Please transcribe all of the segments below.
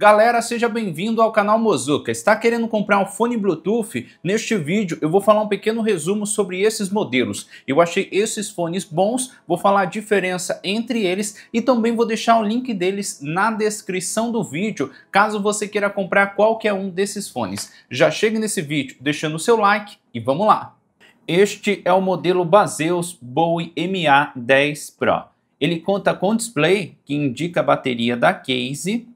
Galera, seja bem-vindo ao canal Mozuka. Está querendo comprar um fone Bluetooth? Neste vídeo eu vou falar um pequeno resumo sobre esses modelos. Eu achei esses fones bons, vou falar a diferença entre eles e também vou deixar o link deles na descrição do vídeo, caso você queira comprar qualquer um desses fones. Já chegue nesse vídeo deixando o seu like e vamos lá! Este é o modelo Baseus Bowie MA10 Pro. Ele conta com display, que indica a bateria da case,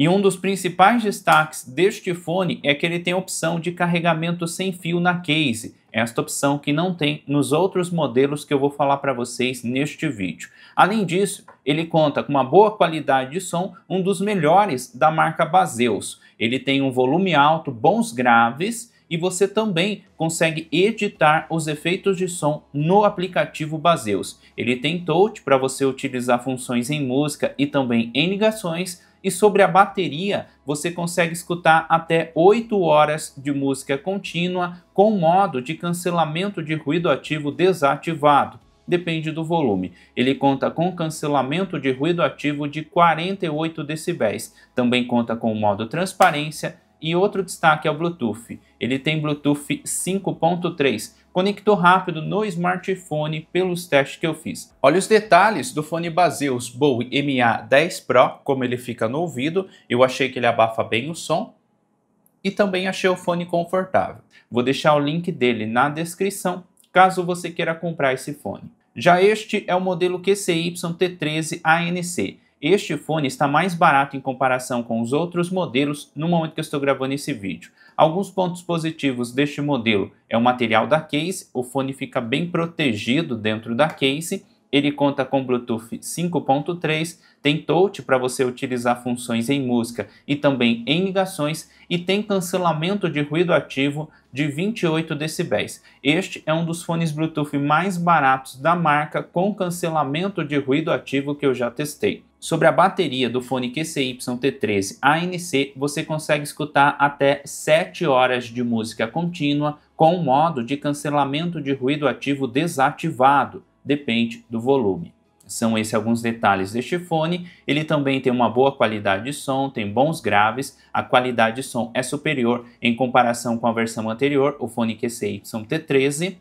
e um dos principais destaques deste fone é que ele tem a opção de carregamento sem fio na case, esta opção que não tem nos outros modelos que eu vou falar para vocês neste vídeo. Além disso, ele conta com uma boa qualidade de som, um dos melhores da marca Baseus. Ele tem um volume alto, bons graves e você também consegue editar os efeitos de som no aplicativo Baseus. Ele tem touch para você utilizar funções em música e também em ligações, e sobre a bateria, você consegue escutar até 8 horas de música contínua com modo de cancelamento de ruído ativo desativado. Depende do volume. Ele conta com cancelamento de ruído ativo de 48 decibéis. Também conta com o modo transparência e outro destaque é o Bluetooth. Ele tem Bluetooth 5.3, Conectou rápido no smartphone pelos testes que eu fiz. Olha os detalhes do fone Baseus Bowie MA10 Pro, como ele fica no ouvido. Eu achei que ele abafa bem o som e também achei o fone confortável. Vou deixar o link dele na descrição, caso você queira comprar esse fone. Já este é o modelo QCY T13 ANC. Este fone está mais barato em comparação com os outros modelos no momento que eu estou gravando esse vídeo. Alguns pontos positivos deste modelo é o material da case, o fone fica bem protegido dentro da case, ele conta com Bluetooth 5.3, tem touch para você utilizar funções em música e também em ligações e tem cancelamento de ruído ativo de 28 decibéis. Este é um dos fones Bluetooth mais baratos da marca com cancelamento de ruído ativo que eu já testei. Sobre a bateria do fone QCY-T13 ANC, você consegue escutar até 7 horas de música contínua com o modo de cancelamento de ruído ativo desativado, depende do volume. São esses alguns detalhes deste fone. Ele também tem uma boa qualidade de som, tem bons graves. A qualidade de som é superior em comparação com a versão anterior, o fone QCY-T13,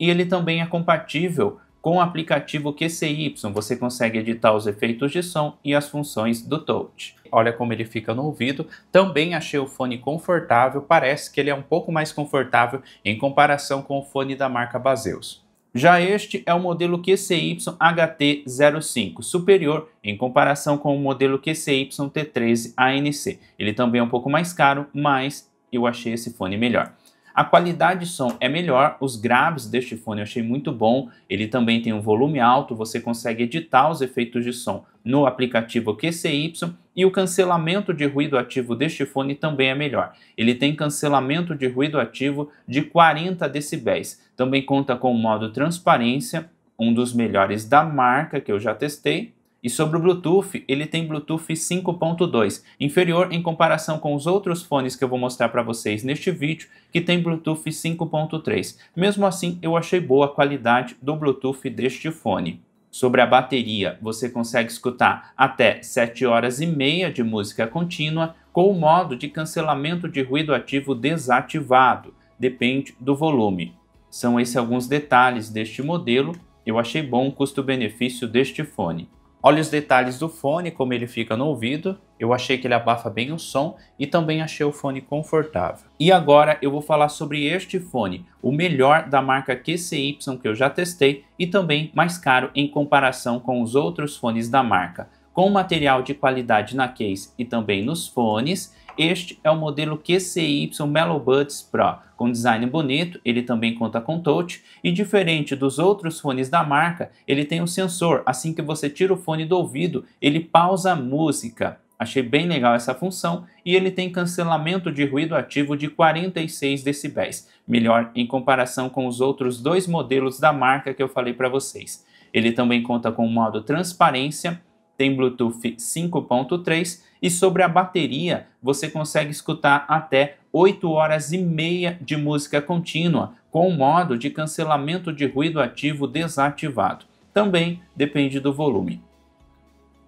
e ele também é compatível com o aplicativo QCY, você consegue editar os efeitos de som e as funções do touch. Olha como ele fica no ouvido. Também achei o fone confortável, parece que ele é um pouco mais confortável em comparação com o fone da marca Baseus. Já este é o modelo QCY HT05, superior em comparação com o modelo QCY T13 ANC. Ele também é um pouco mais caro, mas eu achei esse fone melhor. A qualidade de som é melhor, os graves deste fone eu achei muito bom, ele também tem um volume alto, você consegue editar os efeitos de som no aplicativo QCY e o cancelamento de ruído ativo deste fone também é melhor. Ele tem cancelamento de ruído ativo de 40 decibéis. Também conta com o modo transparência, um dos melhores da marca que eu já testei, e sobre o Bluetooth, ele tem Bluetooth 5.2, inferior em comparação com os outros fones que eu vou mostrar para vocês neste vídeo, que tem Bluetooth 5.3. Mesmo assim, eu achei boa a qualidade do Bluetooth deste fone. Sobre a bateria, você consegue escutar até 7 horas e meia de música contínua com o modo de cancelamento de ruído ativo desativado, depende do volume. São esses alguns detalhes deste modelo, eu achei bom o custo-benefício deste fone. Olha os detalhes do fone, como ele fica no ouvido. Eu achei que ele abafa bem o som e também achei o fone confortável. E agora eu vou falar sobre este fone, o melhor da marca QCY que eu já testei e também mais caro em comparação com os outros fones da marca. Com material de qualidade na case e também nos fones, este é o modelo QCY Mellow Buds Pro, com design bonito, ele também conta com touch e diferente dos outros fones da marca, ele tem um sensor, assim que você tira o fone do ouvido, ele pausa a música. Achei bem legal essa função e ele tem cancelamento de ruído ativo de 46 decibéis, melhor em comparação com os outros dois modelos da marca que eu falei para vocês. Ele também conta com o modo transparência tem Bluetooth 5.3 e sobre a bateria você consegue escutar até 8 horas e meia de música contínua com o modo de cancelamento de ruído ativo desativado. Também depende do volume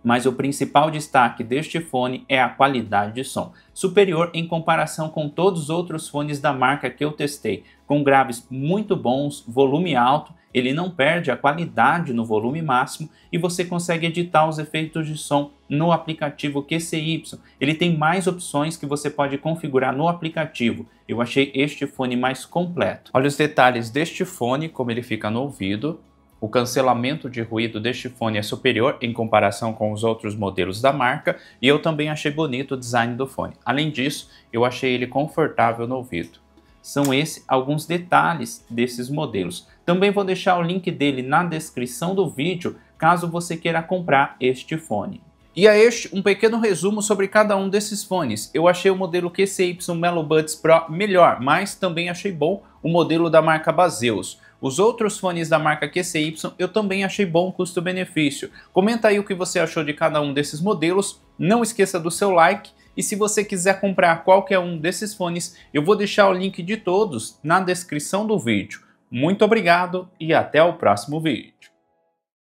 mas o principal destaque deste fone é a qualidade de som, superior em comparação com todos os outros fones da marca que eu testei, com graves muito bons, volume alto, ele não perde a qualidade no volume máximo e você consegue editar os efeitos de som no aplicativo QCY. Ele tem mais opções que você pode configurar no aplicativo. Eu achei este fone mais completo. Olha os detalhes deste fone, como ele fica no ouvido o cancelamento de ruído deste fone é superior em comparação com os outros modelos da marca e eu também achei bonito o design do fone. Além disso, eu achei ele confortável no ouvido. São esses alguns detalhes desses modelos. Também vou deixar o link dele na descrição do vídeo caso você queira comprar este fone. E a é este, um pequeno resumo sobre cada um desses fones. Eu achei o modelo QCY Mellow Buds Pro melhor, mas também achei bom o modelo da marca Baseus. Os outros fones da marca QCY eu também achei bom custo-benefício. Comenta aí o que você achou de cada um desses modelos, não esqueça do seu like e se você quiser comprar qualquer um desses fones, eu vou deixar o link de todos na descrição do vídeo. Muito obrigado e até o próximo vídeo.